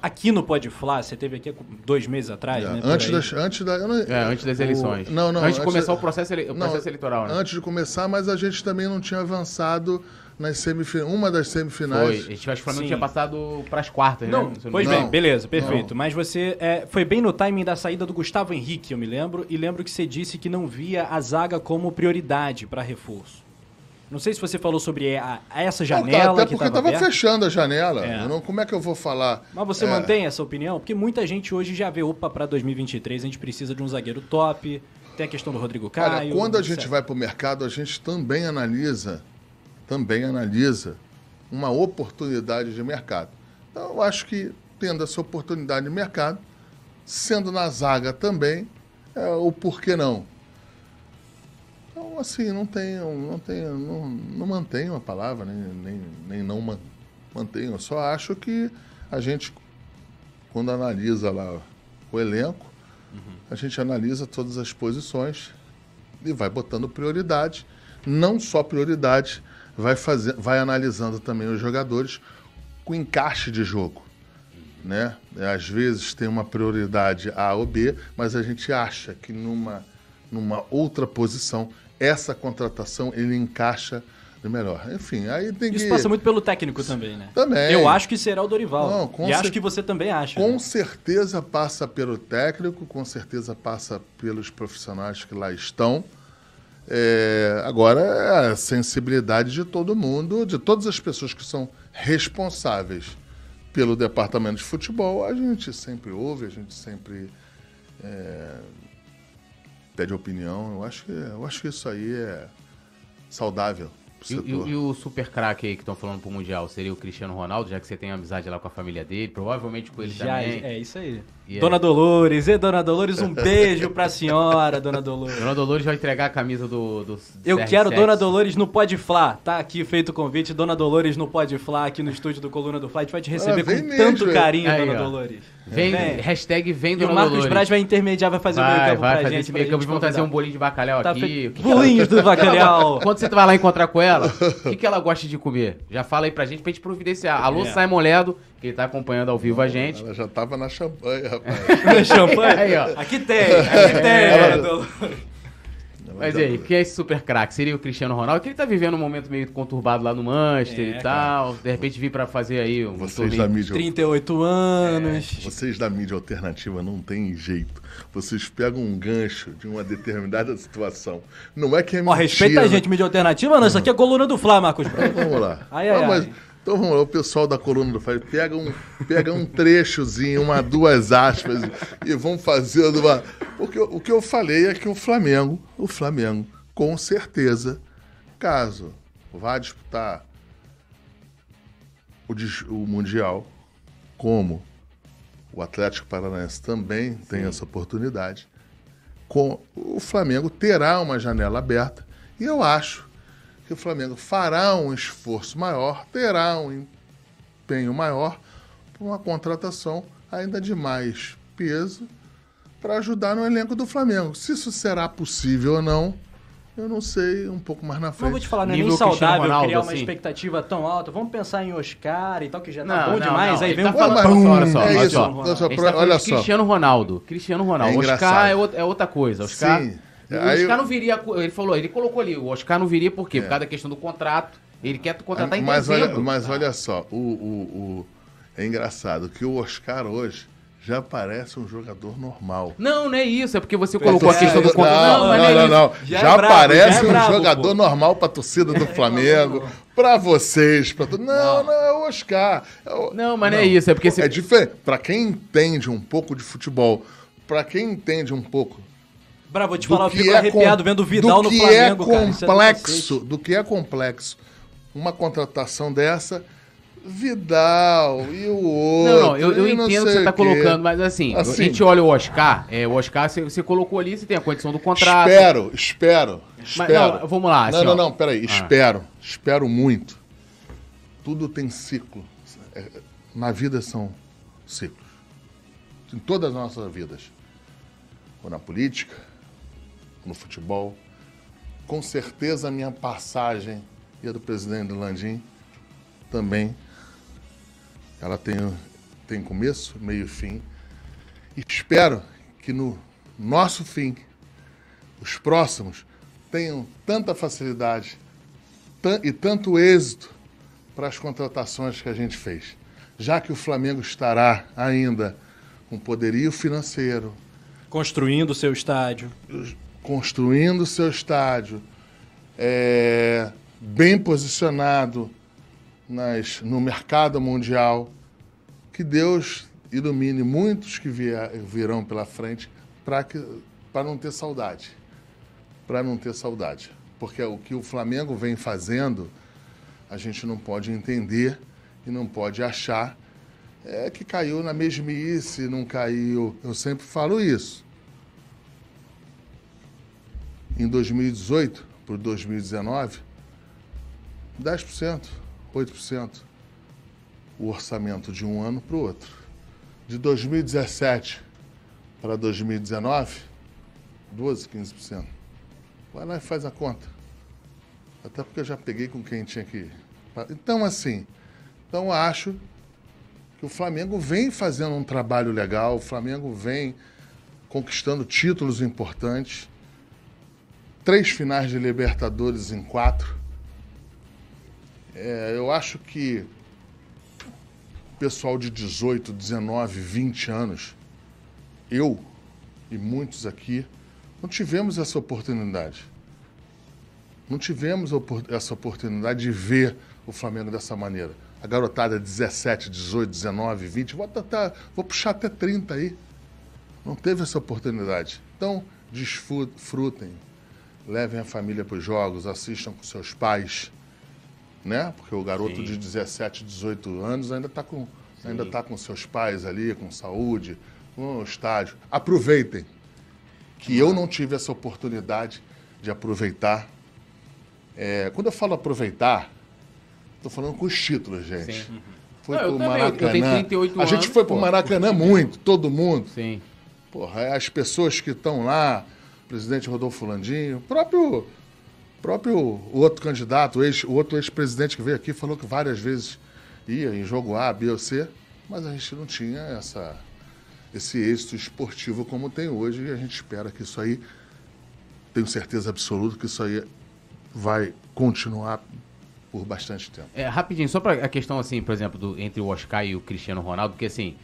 Aqui no Pode Podfla, você teve aqui dois meses atrás, é, né? Antes das, antes, da, não, é, antes das eleições. O, não, não, antes, de começar o processo, ele, o não, eleitoral, né? Antes de começar, mas a gente também não tinha avançado nas semifin... uma das semifinais. Foi. A gente acho que o tinha passado para as quartas, não, né? Não pois bem, beleza, perfeito. Mas você é, foi bem no timing da saída do Gustavo Henrique, eu me lembro, e lembro que você disse que não via a zaga como prioridade para reforço. Não sei se você falou sobre a, essa tá, janela. Não, até porque estava fechando a janela. É. Não, como é que eu vou falar? Mas você é... mantém essa opinião? Porque muita gente hoje já vê, opa, para 2023 a gente precisa de um zagueiro top. Tem a questão do Rodrigo Caio. Olha, quando a gente certo. vai para o mercado, a gente também analisa, também analisa uma oportunidade de mercado. Então, eu acho que tendo essa oportunidade de mercado, sendo na zaga também, é, o porquê não. Então, assim, não tenho, não tenho, não, não mantenho a palavra, nem, nem, nem não mantenho. Eu só acho que a gente, quando analisa lá o elenco, uhum. a gente analisa todas as posições e vai botando prioridade. Não só prioridade, vai, fazer, vai analisando também os jogadores com encaixe de jogo. Uhum. Né? Às vezes tem uma prioridade A ou B, mas a gente acha que numa, numa outra posição essa contratação ele encaixa de melhor. Enfim, aí tem Isso que... passa muito pelo técnico também, né? Também. Eu acho que será o Dorival. Não, e cer... acho que você também acha. Com né? certeza passa pelo técnico, com certeza passa pelos profissionais que lá estão. É... agora, é a sensibilidade de todo mundo, de todas as pessoas que são responsáveis pelo departamento de futebol, a gente sempre ouve, a gente sempre... É pede opinião. Eu acho que, eu acho que isso aí é saudável. E, e, e, o super craque aí que estão falando pro Mundial seria o Cristiano Ronaldo, já que você tem amizade lá com a família dele, provavelmente com ele já, também. É, é isso aí. Yeah. É. Dona Dolores, e Dona Dolores, um beijo pra senhora, Dona Dolores. Dona Dolores vai entregar a camisa do. do Eu CR7. quero Dona Dolores no Pode Flá. Tá aqui feito o convite, Dona Dolores no Pode Flá, aqui no estúdio do Coluna do Flight. Vai te receber ah, com mesmo, tanto é. carinho, aí, Dona ó. Dolores. Vem, vem. Hashtag vem Dona E o Marcos Dolores. Braz vai intermediar, vai fazer vai, o meio campo vai pra fazer gente. Vai fazer campo, trazer um bolinho de bacalhau tá aqui. Fe... Bolinhos do bacalhau. Quando você vai lá encontrar com ela, o que, que ela gosta de comer? Já fala aí pra gente, pra gente providenciar. Alô, é. Simon Ledo, que tá acompanhando ao vivo a gente. Ela já tava na champanhe, rapaz. na champanhe? Aí, ó. Aqui tem, aqui tem. É. Ela... Mas e aí, quem é esse super craque? Seria o Cristiano Ronaldo? Que ele tá vivendo um momento meio conturbado lá no Manchester é, e tal. Cara. De repente vir para fazer aí um Vocês da mídia... 38 anos. É. Vocês da mídia alternativa não tem jeito. Vocês pegam um gancho de uma determinada situação. Não é que é mentira. Ó, respeita a gente, né? mídia alternativa, não. Isso aqui é coluna do Flá, Marcos Vamos lá. Aí, aí, ah, mas... Então vamos lá, o pessoal da coluna do Fábio pega um, pega um trechozinho, uma, duas aspas, e vão fazendo uma. Porque o que eu falei é que o Flamengo, o Flamengo, com certeza, caso vá disputar o, o Mundial, como o Atlético Paranaense também Sim. tem essa oportunidade, com o Flamengo terá uma janela aberta. E eu acho que o Flamengo fará um esforço maior, terá um empenho maior para uma contratação ainda de mais peso para ajudar no elenco do Flamengo. Se isso será possível ou não, eu não sei, um pouco mais na frente. vou te falar, não é nem saudável Ronaldo, criar uma assim. expectativa tão alta. Vamos pensar em Oscar e tal, que já tá não, bom não, demais. Não, aí vem tá um falando, olha só, é olha isso, só. Olha só, tá olha só. Cristiano Ronaldo. Cristiano é Ronaldo. É Oscar é, outra coisa. Oscar Sim. Aí o Oscar não viria. Ele falou, ele colocou ali, o Oscar não viria por quê? É. Por causa da questão do contrato. Ele quer contratar em mas dezembro. Olha, mas tá? olha só, o, o, o, é engraçado que o Oscar hoje já parece um jogador normal. Não, não é isso. É porque você é, colocou é, a questão do contrato. Não, não, não. não, é não. Já, é já é bravo, parece já é um bravo, jogador pô. normal para a torcida do Flamengo, para vocês, para tu... não, não, não, é o Oscar. O... Não, mas não é isso. É porque... Se... É diferente. Para quem entende um pouco de futebol, para quem entende um pouco Bravo, vou te falar, eu fico é arrepiado com, vendo o Vidal no é Flamengo, é complexo, cara, é do, do que é complexo uma contratação dessa Vidal e o outro. Não, não, eu, eu entendo o que você está colocando, mas assim, assim, a gente olha o Oscar, é, o Oscar você, você, colocou ali, você tem a condição do contrato. Espero, espero, espero. Mas, não, vamos lá. Assim, não, não, não, peraí, ah. espero, espero muito. Tudo tem ciclo. É, na vida são ciclos. Em todas as nossas vidas. Ou na política, no futebol. Com certeza a minha passagem e a do presidente Landim também. Ela tem, tem começo, meio e fim. Espero que no nosso fim, os próximos tenham tanta facilidade e tanto êxito para as contratações que a gente fez. Já que o Flamengo estará ainda com poderio financeiro. Construindo o seu estádio construindo seu estádio, é, bem posicionado nas, no mercado mundial. Que Deus ilumine muitos que vier, virão pela frente para não ter saudade. Para não ter saudade. Porque o que o Flamengo vem fazendo, a gente não pode entender e não pode achar é que caiu na mesmice, não caiu. Eu sempre falo isso em 2018 por 2019, 10%, 8% o orçamento de um ano para o outro. De 2017 para 2019, 12, 15%. Vai lá e faz a conta. Até porque eu já peguei com quem tinha que. Então, assim, então acho que o Flamengo vem fazendo um trabalho legal, o Flamengo vem conquistando títulos importantes três finais de Libertadores em quatro. É, eu acho que o pessoal de 18, 19, 20 anos, eu e muitos aqui, não tivemos essa oportunidade. Não tivemos essa oportunidade de ver o Flamengo dessa maneira. A garotada 17, 18, 19, 20, vou, até, vou puxar até 30 aí. Não teve essa oportunidade. Então, desfrutem, levem a família para os jogos, assistam com seus pais, né? Porque o garoto Sim. de 17, 18 anos ainda está com, ainda tá com seus pais ali, com saúde, no estádio. Aproveitem, que eu não tive essa oportunidade de aproveitar. É, quando eu falo aproveitar, estou falando com os títulos, gente. Sim. Uhum. Foi não, pro Maracanã. a gente foi pro pô. Maracanã muito, todo mundo. Sim. Porra, é, as pessoas que estão lá, presidente Rodolfo Landim, o próprio, próprio outro candidato, ex, o outro ex-presidente que veio aqui, falou que várias vezes ia em jogo A, B ou C, mas a gente não tinha essa, esse êxito esportivo como tem hoje e a gente espera que isso aí, tenho certeza absoluta que isso aí vai continuar por bastante tempo. É, rapidinho, só para a questão assim, por exemplo, do, entre o Oscar e o Cristiano Ronaldo, porque assim,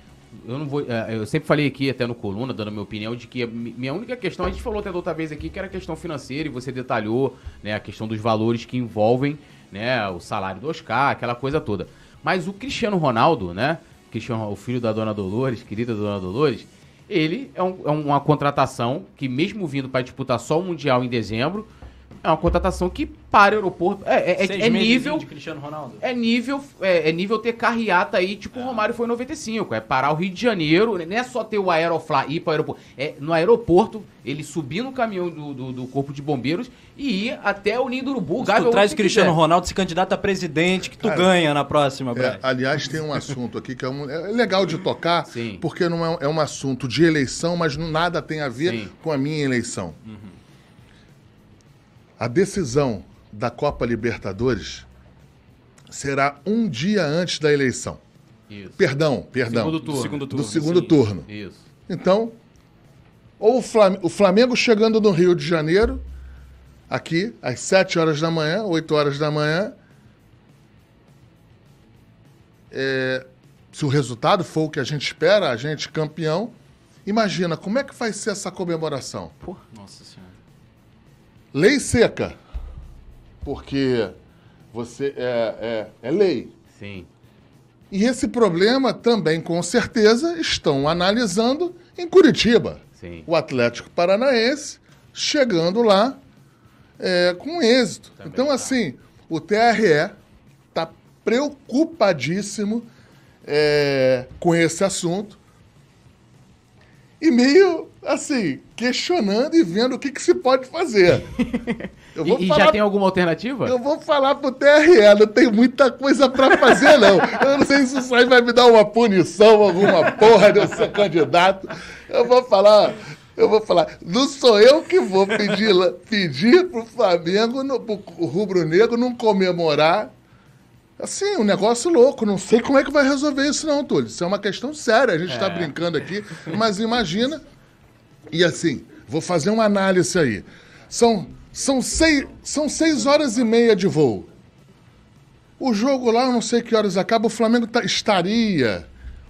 eu não vou. É, eu sempre falei aqui, até no Coluna, dando minha opinião, de que minha única questão, a gente falou até da outra vez aqui, que era a questão financeira, e você detalhou né, a questão dos valores que envolvem né, o salário do Oscar, aquela coisa toda. Mas o Cristiano Ronaldo, né? Cristiano, o filho da Dona Dolores, querida Dona Dolores, ele é, um, é uma contratação que, mesmo vindo para disputar só o Mundial em dezembro, é uma contratação que para o aeroporto. É, é, é, é nível. De Cristiano Ronaldo. É nível, é, é nível ter carreata aí, tipo o ah. Romário foi em 95. É parar o Rio de Janeiro, né, não é só ter o Aerofly ir para o aeroporto. É no aeroporto, ele subir no caminhão do, do, do Corpo de Bombeiros e ir até o Ninho do Urubu. Se tu traz Cristiano quiser. Ronaldo, se candidata a presidente, que tu Cara, ganha na próxima, é, Braz. aliás, tem um assunto aqui que é, um, é, legal de tocar, Sim. porque não é, um assunto de eleição, mas nada tem a ver Sim. com a minha eleição. Uhum. A decisão da Copa Libertadores será um dia antes da eleição. Isso. Perdão, perdão. Segundo turno. Do segundo turno. Do segundo turno. Isso. Então, ou o Flamengo chegando no Rio de Janeiro, aqui, às 7 horas da manhã, 8 horas da manhã. É, se o resultado for o que a gente espera, a gente campeão, imagina como é que vai ser essa comemoração. Porra. Nossa Senhora. Lei seca, porque você é, é, é lei. Sim. E esse problema também, com certeza, estão analisando em Curitiba. Sim. O Atlético Paranaense chegando lá é, com êxito. Também então, tá. assim, o TRE está preocupadíssimo é, com esse assunto e meio assim, questionando e vendo o que, que se pode fazer. e, e falar... já tem alguma alternativa? Eu vou falar pro TRE, não tem muita coisa para fazer, não. Eu não sei se isso aí vai me dar uma punição, alguma porra de eu ser candidato. Eu vou falar, eu vou falar, não sou eu que vou pedir, pedir pro Flamengo, no, pro Rubro Negro, não comemorar Assim, um negócio louco. Não sei como é que vai resolver isso, não, Túlio. Isso é uma questão séria. A gente está é. brincando aqui, mas imagina. E assim, vou fazer uma análise aí. São, são, seis, são seis horas e meia de voo. O jogo lá, eu não sei que horas acaba, o Flamengo tá, estaria.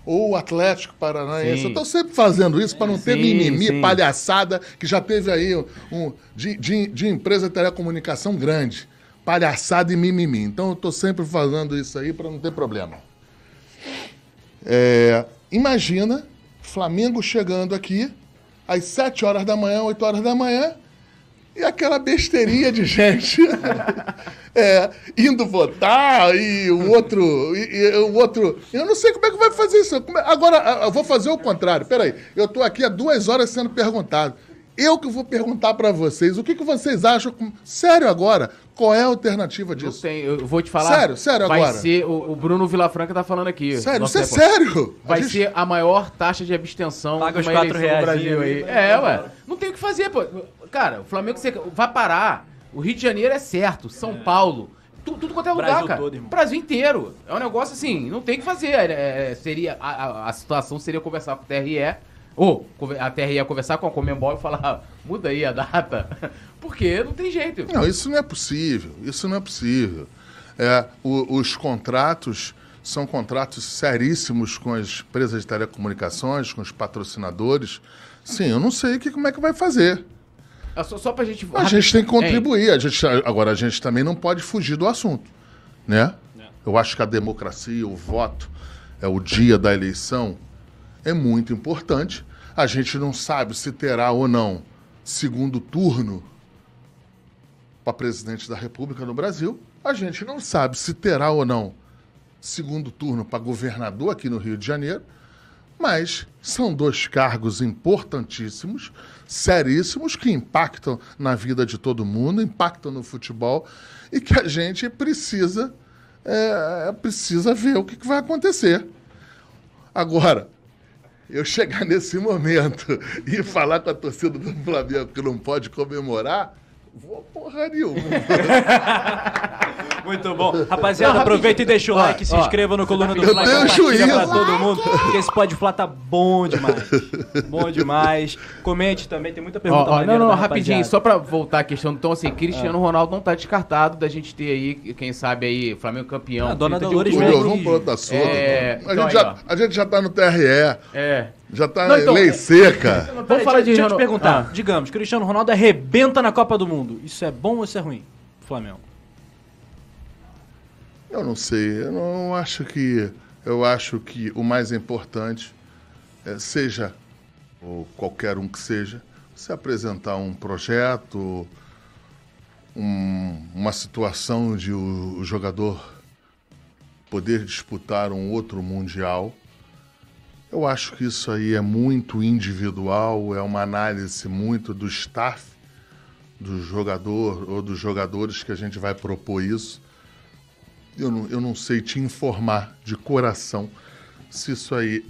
Ou o Atlético Paranaense. Sim. Eu tô sempre fazendo isso para não sim, ter mimimi, sim. palhaçada, que já teve aí um, de, de, de empresa de telecomunicação grande palhaçada e mimimi. Então eu estou sempre falando isso aí para não ter problema. É, imagina Flamengo chegando aqui às 7 horas da manhã, 8 horas da manhã, e aquela besteirinha de gente é, indo votar e o outro. E, e, o outro. Eu não sei como é que vai fazer isso. É, agora, eu vou fazer o contrário. Peraí, eu estou aqui há duas horas sendo perguntado. Eu que vou perguntar para vocês, o que, que vocês acham? Com... Sério agora, qual é a alternativa disso? Eu, tenho, eu vou te falar. Sério, sério vai agora. Vai ser, o, o, Bruno Vilafranca tá falando aqui. Sério, isso é, é sério? Vai a gente... ser a maior taxa de abstenção Paga os reais no Brasil aí. É, é, ué. Não tem o que fazer, pô. Cara, o Flamengo você... vai parar. O Rio de Janeiro é certo, São é. Paulo. tudo quanto é lugar, Brasil cara. Todo, Brasil inteiro. É um negócio assim, não tem o que fazer. É, é seria, a, a situação seria conversar com o TRE ou a TRE ia conversar com a Comembol e falar, muda aí a data. Porque não tem jeito. Não, isso não é possível. Isso não é possível. É, o, os contratos são contratos seríssimos com as empresas de telecomunicações, com os patrocinadores. Sim, eu não sei que, como é que vai fazer. É, só, só a gente... A gente tem que contribuir. A gente, agora, a gente também não pode fugir do assunto, né? É. Eu acho que a democracia, o voto, é o dia da eleição, é muito importante. A gente não sabe se terá ou não segundo turno para presidente da República no Brasil. A gente não sabe se terá ou não segundo turno para governador aqui no Rio de Janeiro. Mas são dois cargos importantíssimos, seríssimos, que impactam na vida de todo mundo, impactam no futebol e que a gente precisa, é, precisa ver o que vai acontecer. Agora, eu chegar nesse momento e falar com a torcida do Flamengo que não pode comemorar, Vou porra nenhuma. Muito bom. Rapaziada, aproveita e deixa o like, se inscreva no Coluna do Fla. Eu tenho juízo. Pra todo mundo, porque esse pode Fla tá bom demais. Bom demais. Comente também, tem muita pergunta ó, ó, Não, não, rapidinho, só pra voltar à questão. Então, assim, Cristiano ah. Ronaldo não tá descartado da gente ter aí, quem sabe aí, Flamengo campeão. A dona Dolores mesmo. Vamos pro outro a, então gente já, a gente já tá no TRE. É. Já tá não, então, lei é, seca. Vamos falar de deixa eu te perguntar. Ah. Digamos, Cristiano Ronaldo arrebenta na Copa do Mundo. Isso é bom ou isso é ruim? Flamengo. Eu não sei. Eu não acho que. Eu acho que o mais importante é, seja, ou qualquer um que seja, você apresentar um projeto, um, uma situação de o jogador poder disputar um outro mundial eu acho que isso aí é muito individual, é uma análise muito do staff, do jogador ou dos jogadores que a gente vai propor isso. Eu não, eu não sei te informar de coração se isso aí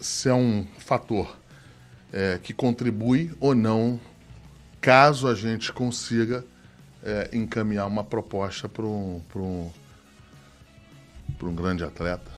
se é um fator é, que contribui ou não, caso a gente consiga é, encaminhar uma proposta para um, um, um grande atleta.